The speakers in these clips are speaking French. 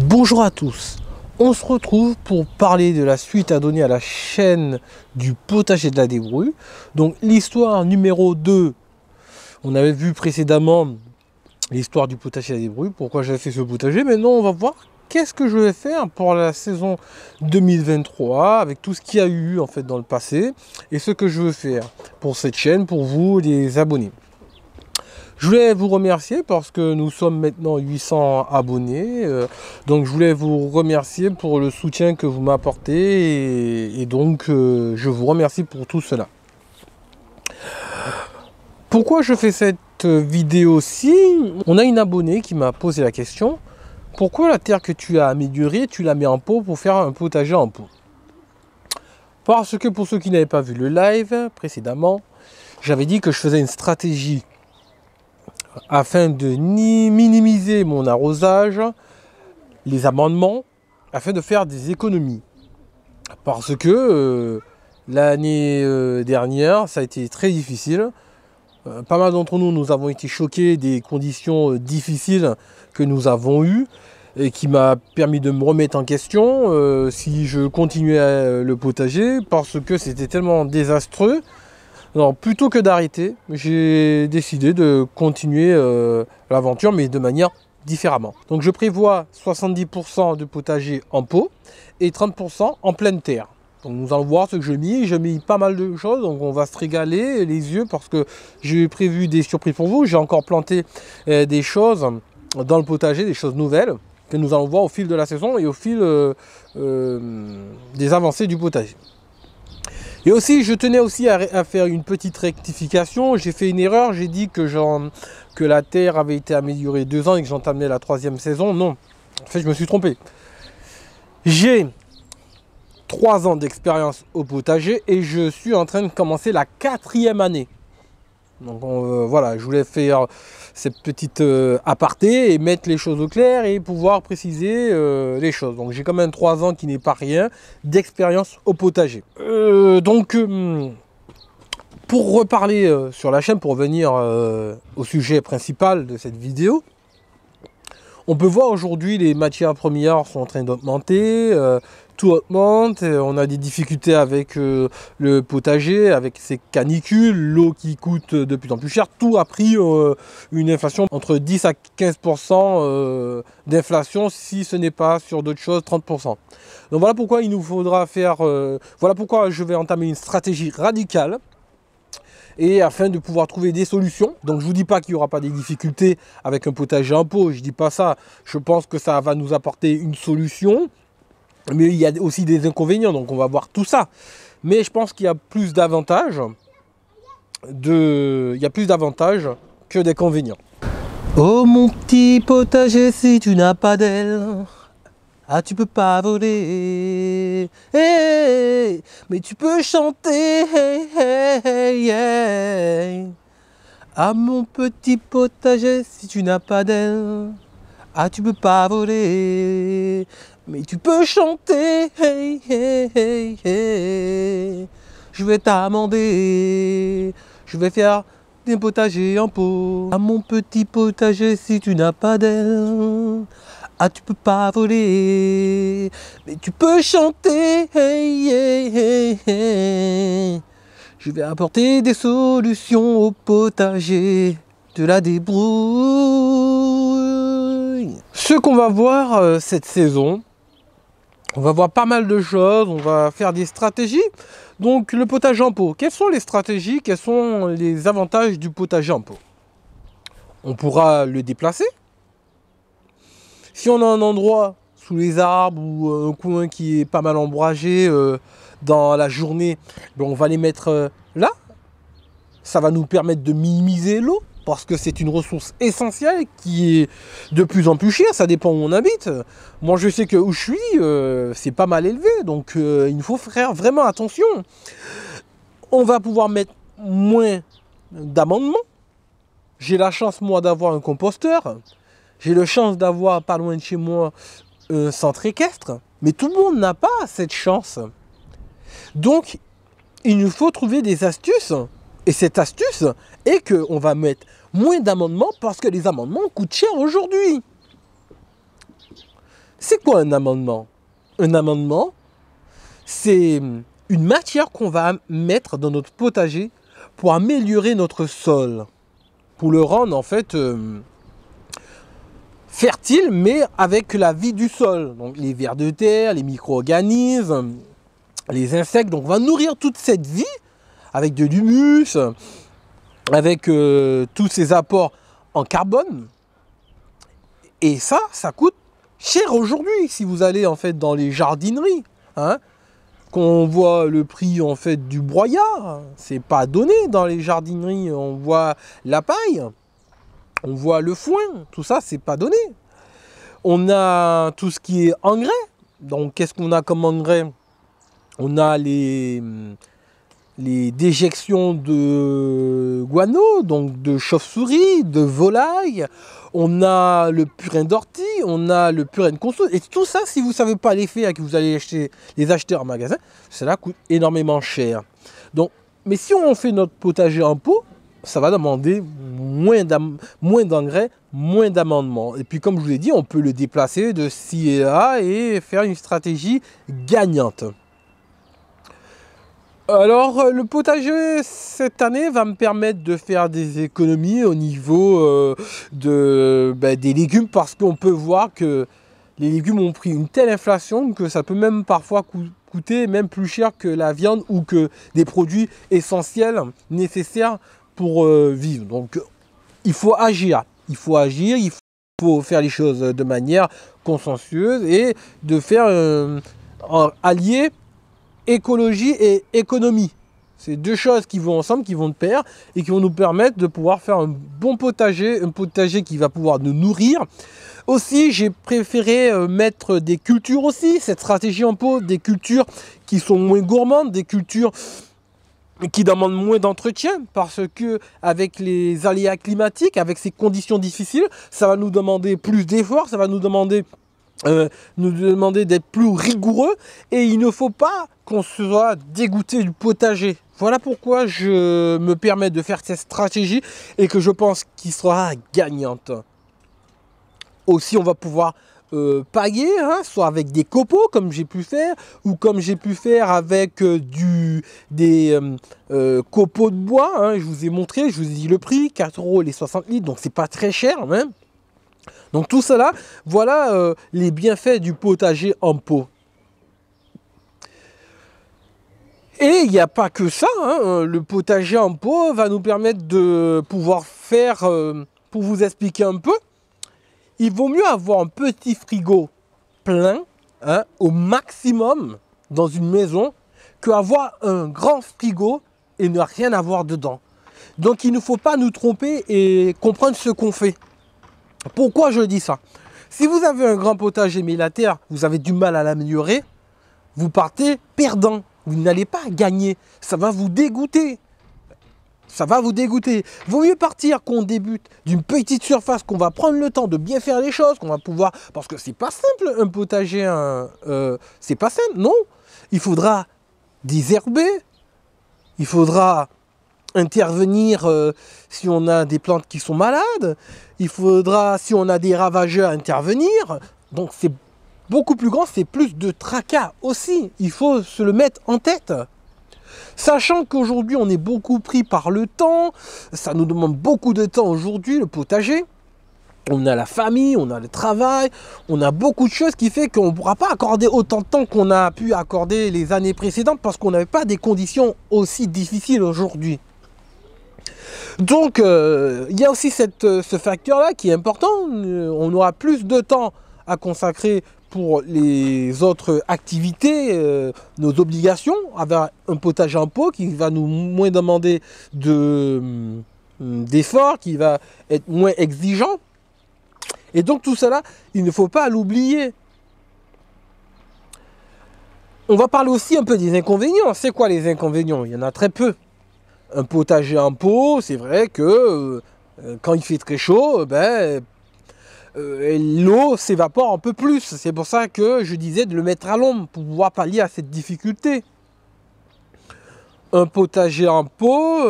Bonjour à tous, on se retrouve pour parler de la suite à donner à la chaîne du potager de la débrouille. Donc l'histoire numéro 2, on avait vu précédemment l'histoire du potager de la débrouille, pourquoi j'avais fait ce potager, mais non on va voir qu'est-ce que je vais faire pour la saison 2023 avec tout ce qu'il y a eu en fait dans le passé et ce que je veux faire pour cette chaîne, pour vous les abonnés. Je voulais vous remercier parce que nous sommes maintenant 800 abonnés. Euh, donc je voulais vous remercier pour le soutien que vous m'apportez et, donc euh, je vous remercie pour tout cela. Pourquoi je fais cette euh, vidéo-ci On a une abonnée qui m'a posé la question pourquoi la terre que tu as améliorée, tu la mets en pot pour faire un potager en pot Parce que pour ceux qui n'avaient pas vu le live précédemment, j'avais dit que je faisais une stratégie afin de minimiser mon arrosage, les amendements, afin de faire des économies. Parce que euh, l'année euh, dernière, ça a été très difficile. Euh, pas mal d'entre nous, nous avons été choqués des conditions euh, difficiles que nous avons eues et qui m'a permis de me remettre en question euh, si je continuais le potager parce que c'était tellement désastreux. plutôt que d'arrêter, j'ai décidé de continuer l'aventure mais de manière différemment. Donc je prévois 70% de potager en pot et 30% en pleine terre. Donc nous allons voir ce que je mis. je mis pas mal de choses, donc on va se régaler les yeux parce que j'ai prévu des surprises pour vous. J'ai encore planté euh, des choses dans le potager, des choses nouvelles que nous allons voir au fil de la saison et au fil euh, euh, des avancées du potager. Et aussi, je tenais aussi à, faire une petite rectification. J'ai fait une erreur, j'ai dit que, que la terre avait été améliorée deux ans et que j'entamais la troisième saison. Non, en fait, je me suis trompé. J'ai 3 ans d'expérience au potager et je suis en train de commencer la quatrième année. Donc euh, voilà, je voulais faire cette petite euh, aparté et mettre les choses au clair et pouvoir préciser euh, les choses. Donc j'ai quand même 3 ans qui n'est pas rien d'expérience au potager. donc pour reparler sur la chaîne, pour venir au sujet principal de cette vidéo, on peut voir aujourd'hui les matières premières sont en train d'augmenter, tout augmente, on a des difficultés avec euh, le potager, avec ses canicules, l'eau qui coûte de plus en plus cher, tout a pris euh, une inflation entre 10 à 15% euh, d'inflation si ce n'est pas sur d'autres choses 30%. Donc voilà pourquoi il nous faudra faire, voilà pourquoi je vais entamer une stratégie radicale et afin de pouvoir trouver des solutions. Donc je vous dis pas qu'il n'y aura pas des difficultés avec un potager en pot, je ne dis pas ça. Je pense que ça va nous apporter une solution mais il y a aussi des inconvénients, donc on va voir tout ça. Mais je pense qu'il y a plus d'avantages de... Il y a plus d'avantages que d'inconvénients. Oh mon petit potager, si tu n'as pas d'aile, ah tu peux pas voler, eh, eh, eh, mais tu peux chanter. Hey, ah mon petit potager, si tu n'as pas d'aile. Ah, tu peux pas voler, mais tu peux chanter. Hey, hey, hey, hey. Je vais t'amender. Je vais faire des potagers en pot. À ah, mon petit potager, si tu n'as pas d'air Ah, tu peux pas voler, mais tu peux chanter. Hey, hey, hey, Je vais apporter des solutions au potager. De la débrouille. Ce qu'on va voir euh, cette saison, on va voir pas mal de choses, on va faire des stratégies. Donc le potage en pot, quelles sont les stratégies, quels sont les avantages du potage en pot On pourra le déplacer. Si on a un endroit sous les arbres ou euh, un coin qui est pas mal ombragé euh, dans la journée, ben, on va les mettre là. Ça va nous permettre de minimiser l'eau parce que c'est une ressource essentielle qui est de plus en plus chère, ça dépend où on habite. Moi je sais que où je suis, euh, c'est pas mal élevé, donc euh, il nous faut faire vraiment attention. On va pouvoir mettre moins d'amendements. J'ai la chance moi d'avoir un composteur. J'ai la chance d'avoir pas loin de chez moi un centre équestre. Mais tout le monde n'a pas cette chance. Donc il nous faut trouver des astuces. Et cette astuce est qu'on va mettre moins d'amendements parce que les amendements coûtent cher aujourd'hui. C'est quoi un amendement Un amendement, c'est une matière qu'on va mettre dans notre potager pour améliorer notre sol, pour le rendre en fait euh, fertile, mais avec la vie du sol. Donc les vers de terre, les micro-organismes, les insectes. Donc on va nourrir toute cette vie avec de l'humus, avec euh, tous ces apports en carbone. Et ça, ça coûte cher aujourd'hui si vous allez en fait dans les jardineries. Hein, qu'on voit le prix en fait du broyard, c'est pas donné dans les jardineries. On voit la paille, on voit le foin, tout ça c'est pas donné. On a tout ce qui est engrais. Donc qu'est-ce qu'on a comme engrais On a les les déjections de guano, donc de chauve-souris, de volaille, on a le purin d'ortie, on a le purin de console. Et tout ça, si vous ne savez pas les faire et que vous allez acheter, les acheter en magasin, cela coûte énormément cher. mais si on fait notre potager en pot, ça va demander moins d'engrais, moins d'amendements. Et puis comme je vous l'ai dit, on peut le déplacer de ci et là et faire une stratégie gagnante. Alors, euh, le potager cette année va me permettre de faire des économies au niveau euh, de, ben, des légumes parce qu'on peut voir que les légumes ont pris une telle inflation que ça peut même parfois coûter même plus cher que la viande ou que des produits essentiels nécessaires pour euh, vivre. Donc, il faut agir. Il faut agir. Il faut faire les choses de manière consciencieuse et de faire un allié écologie et économie. C'est deux choses qui vont ensemble, qui vont de pair et qui vont nous permettre de pouvoir faire un bon potager, un potager qui va pouvoir nous nourrir. Aussi, j'ai préféré euh, mettre des cultures aussi, cette stratégie en pot, des cultures qui sont moins gourmandes, des cultures qui demandent moins d'entretien parce que avec les aléas climatiques, avec ces conditions difficiles, ça va nous demander plus d'efforts, ça va nous demander euh, nous demander d'être plus rigoureux et il ne faut pas qu'on soit dégoûté du potager. Voilà pourquoi je me permets de faire cette stratégie et que je pense qu'il sera gagnante. Aussi, on va pouvoir euh, pailler, hein, soit avec des copeaux comme j'ai pu faire, ou comme j'ai pu faire avec euh, du, des euh, copeaux de bois. Hein. je vous ai montré, je vous ai dit le prix, 4 euros les 60 litres, donc c'est pas très cher même. Hein. Donc tout cela, voilà euh, les bienfaits du potager en pot. Et il n'y a pas que ça, hein, euh, le potager en pot va nous permettre de pouvoir faire, euh, pour vous expliquer un peu, il vaut mieux avoir un petit frigo plein hein, au maximum dans une maison que avoir un grand frigo et ne rien avoir dedans. Donc il ne faut pas nous tromper et comprendre ce qu'on fait. Pourquoi je dis ça Si vous avez un grand potager mais la terre, vous avez du mal à l'améliorer, vous partez perdant. Vous n'allez pas gagner. Ça va vous dégoûter. Ça va vous dégoûter. Vaut mieux partir qu'on débute d'une petite surface, qu'on va prendre le temps de bien faire les choses, qu'on va pouvoir. Parce que c'est pas simple un potager. Un... Euh, c'est pas simple, non. Il faudra désherber. Il faudra intervenir euh, si on a des plantes qui sont malades, il faudra, si on a des ravageurs, intervenir. Donc c'est beaucoup plus grand, c'est plus de tracas aussi. Il faut se le mettre en tête. Sachant qu'aujourd'hui on est beaucoup pris par le temps, ça nous demande beaucoup de temps aujourd'hui, le potager. On a la famille, on a le travail, on a beaucoup de choses qui fait qu'on ne pourra pas accorder autant de temps qu'on a pu accorder les années précédentes parce qu'on n'avait pas des conditions aussi difficiles aujourd'hui. Donc, euh, il y a aussi cette, euh, ce facteur-là qui est important. Euh, on aura plus de temps à consacrer pour les autres activités, nos obligations, avoir un potage en pot qui va nous moins demander hum, d'efforts, qui va être moins exigeant. Et donc tout cela, il ne faut pas l'oublier. On va parler aussi un peu des inconvénients. C'est quoi les inconvénients Il y en a très peu un potager en pot, c'est vrai que euh, euh, quand il fait très chaud, euh, ben, l'eau s'évapore un peu plus. C'est pour ça que je disais de le mettre à l'ombre pour pouvoir pallier à cette difficulté. Un potager en pot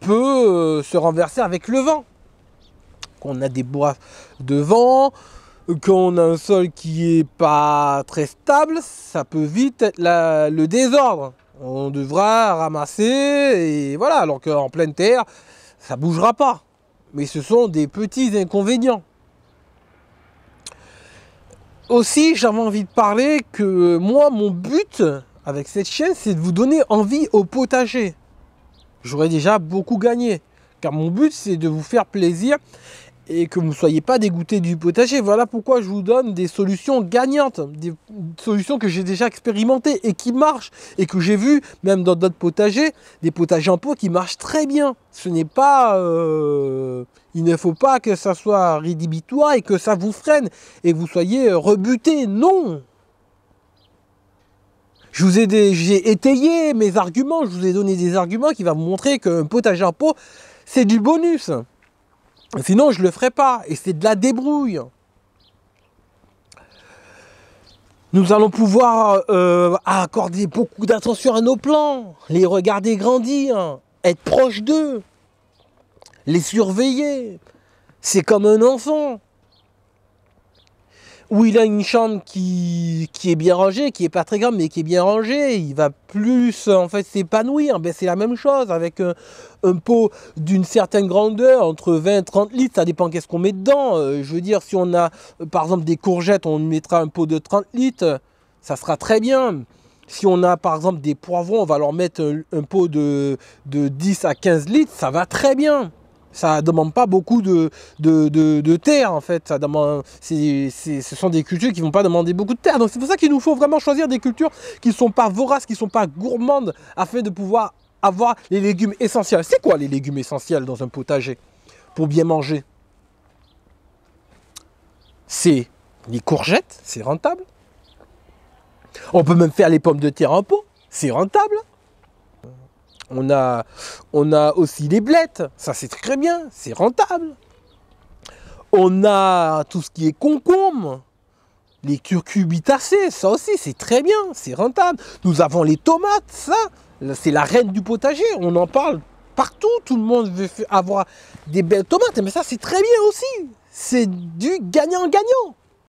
peut se renverser avec le vent. Qu'on a des bois de vent, qu'on a un sol qui n'est pas très stable, ça peut vite être le désordre. On devra ramasser, et voilà, alors qu'en pleine terre, ça bougera pas. Mais ce sont des petits inconvénients. Aussi, j'avais envie de parler que euh, moi, mon but avec cette chaîne, c'est de vous donner envie au potager. J'aurais déjà beaucoup gagné. Car mon but, c'est de vous faire plaisir et que vous ne soyez pas dégoûté du potager. Voilà pourquoi je vous donne des solutions gagnantes, des solutions que j'ai déjà expérimentées et qui marchent, et que j'ai vu même dans d'autres potagers, des potagers en pot qui marchent très bien. Ce n'est pas... Euh, il ne faut pas que ça soit rédhibitoire et que ça vous freine et que vous soyez euh, rebuté. Non je vous ai, étayé mes arguments, je vous ai donné des arguments qui vont vous montrer qu'un potager en pot, c'est du bonus. Sinon, je ne le ferai pas. Et c'est de la débrouille. Nous allons pouvoir euh, accorder beaucoup d'attention à nos plans, les regarder grandir, être proche d'eux, les surveiller. C'est comme un enfant où il a une chambre qui, qui, est bien rangée, qui est pas très grande mais qui est bien rangée, il va plus en fait s'épanouir. Ben, c'est la même chose avec euh, un, pot d'une certaine grandeur, entre 20 et 30 litres, ça dépend qu'est-ce qu'on met dedans. Euh, je veux dire, si on a euh, par exemple des courgettes, on mettra un pot de 30 litres, ça sera très bien. Si on a par exemple des poivrons, on va leur mettre un, pot de, de 10 à 15 litres, ça va très bien. Ça ne demande pas beaucoup de, de, terre en fait. Ça demande, ce sont des cultures qui ne vont pas demander beaucoup de terre. Donc c'est pour ça qu'il nous faut vraiment choisir des cultures qui ne sont pas voraces, qui ne sont pas gourmandes, afin de pouvoir avoir les légumes essentiels. C'est quoi les légumes essentiels dans un potager pour bien manger C'est les courgettes, c'est rentable. On peut même faire les pommes de terre en pot, c'est rentable. On a, aussi les blettes, ça c'est très bien, c'est rentable. On a tout ce qui est concombre, les curcubitacées, ça aussi c'est très bien, c'est rentable. Nous avons les tomates, ça c'est la reine du potager, on en parle partout, tout le monde veut avoir des belles tomates, mais ça c'est très bien aussi. C'est du gagnant-gagnant.